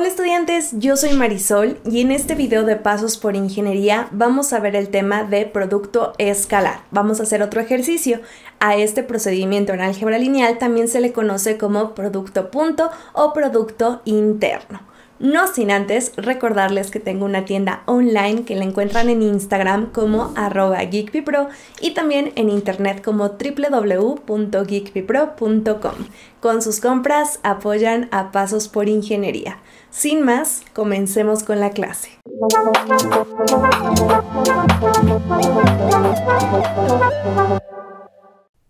Hola estudiantes, yo soy Marisol y en este video de Pasos por Ingeniería vamos a ver el tema de producto escalar. Vamos a hacer otro ejercicio. A este procedimiento en álgebra lineal también se le conoce como producto punto o producto interno. No sin antes recordarles que tengo una tienda online que la encuentran en Instagram como arroba geekpipro y también en internet como www.geekpi_pro.com. Con sus compras apoyan a Pasos por Ingeniería. Sin más, comencemos con la clase.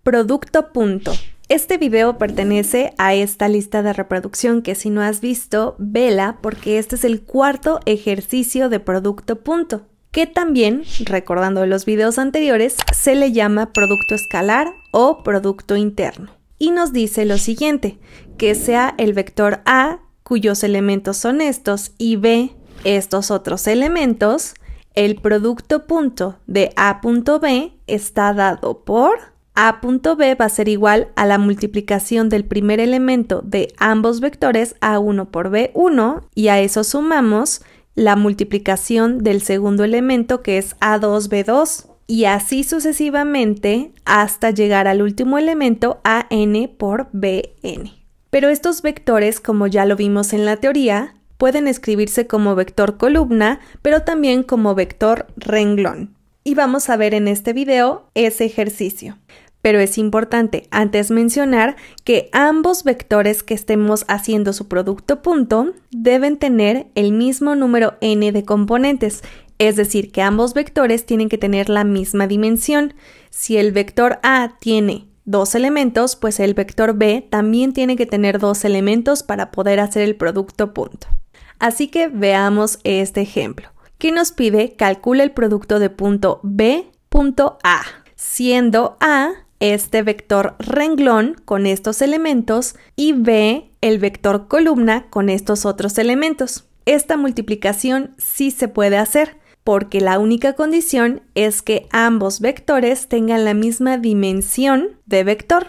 Producto punto. Este video pertenece a esta lista de reproducción que si no has visto, vela porque este es el cuarto ejercicio de producto punto, que también, recordando los videos anteriores, se le llama producto escalar o producto interno. Y nos dice lo siguiente, que sea el vector A, cuyos elementos son estos, y B, estos otros elementos, el producto punto de b está dado por a punto b va a ser igual a la multiplicación del primer elemento de ambos vectores a 1 por b1 y a eso sumamos la multiplicación del segundo elemento que es a2b2 y así sucesivamente hasta llegar al último elemento a n por bn. Pero estos vectores, como ya lo vimos en la teoría, pueden escribirse como vector columna, pero también como vector renglón. Y vamos a ver en este video ese ejercicio. Pero es importante antes mencionar que ambos vectores que estemos haciendo su producto punto deben tener el mismo número n de componentes, es decir, que ambos vectores tienen que tener la misma dimensión. Si el vector A tiene dos elementos, pues el vector B también tiene que tener dos elementos para poder hacer el producto punto. Así que veamos este ejemplo, ¿Qué nos pide Calcule el producto de punto B, punto A, siendo A este vector renglón con estos elementos y B el vector columna con estos otros elementos. Esta multiplicación sí se puede hacer porque la única condición es que ambos vectores tengan la misma dimensión de vector.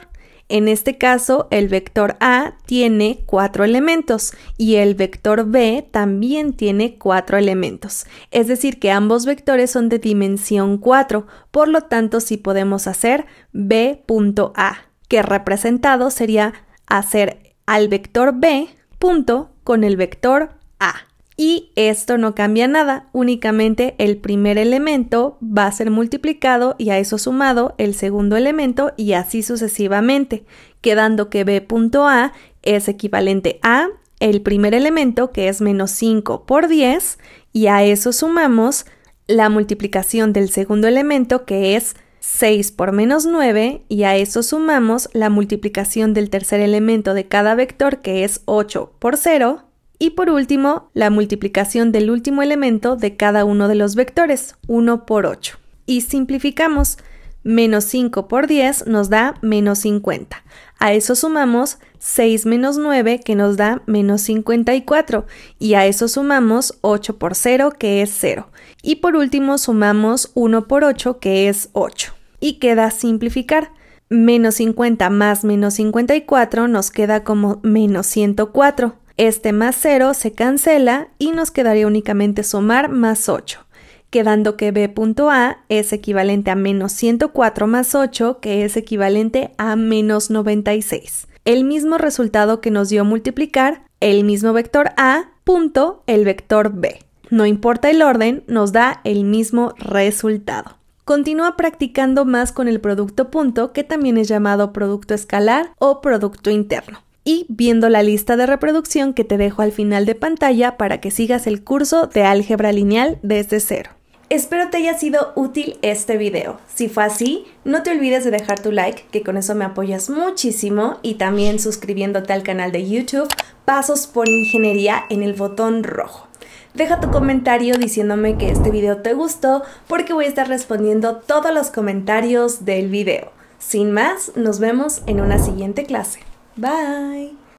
En este caso, el vector A tiene cuatro elementos y el vector B también tiene cuatro elementos. Es decir, que ambos vectores son de dimensión 4, por lo tanto, sí podemos hacer B.A, que representado sería hacer al vector B punto con el vector A. Y esto no cambia nada, únicamente el primer elemento va a ser multiplicado y a eso sumado el segundo elemento y así sucesivamente, quedando que b.a es equivalente a el primer elemento que es menos 5 por 10 y a eso sumamos la multiplicación del segundo elemento que es 6 por menos 9 y a eso sumamos la multiplicación del tercer elemento de cada vector que es 8 por 0 y por último, la multiplicación del último elemento de cada uno de los vectores, 1 por 8. Y simplificamos, menos 5 por 10 nos da menos 50. A eso sumamos 6 menos 9 que nos da menos 54 y a eso sumamos 8 por 0 que es 0. Y por último sumamos 1 por 8 que es 8. Y queda simplificar. Menos 50 más menos 54 nos queda como menos 104 este más 0 se cancela y nos quedaría únicamente sumar más 8, quedando que b.a es equivalente a menos 104 más 8, que es equivalente a menos 96. El mismo resultado que nos dio multiplicar el mismo vector a punto el vector b. No importa el orden, nos da el mismo resultado. Continúa practicando más con el producto punto, que también es llamado producto escalar o producto interno y viendo la lista de reproducción que te dejo al final de pantalla para que sigas el curso de álgebra lineal desde cero. Espero te haya sido útil este video. Si fue así, no te olvides de dejar tu like, que con eso me apoyas muchísimo, y también suscribiéndote al canal de YouTube Pasos por Ingeniería en el botón rojo. Deja tu comentario diciéndome que este video te gustó porque voy a estar respondiendo todos los comentarios del video. Sin más, nos vemos en una siguiente clase. Bye!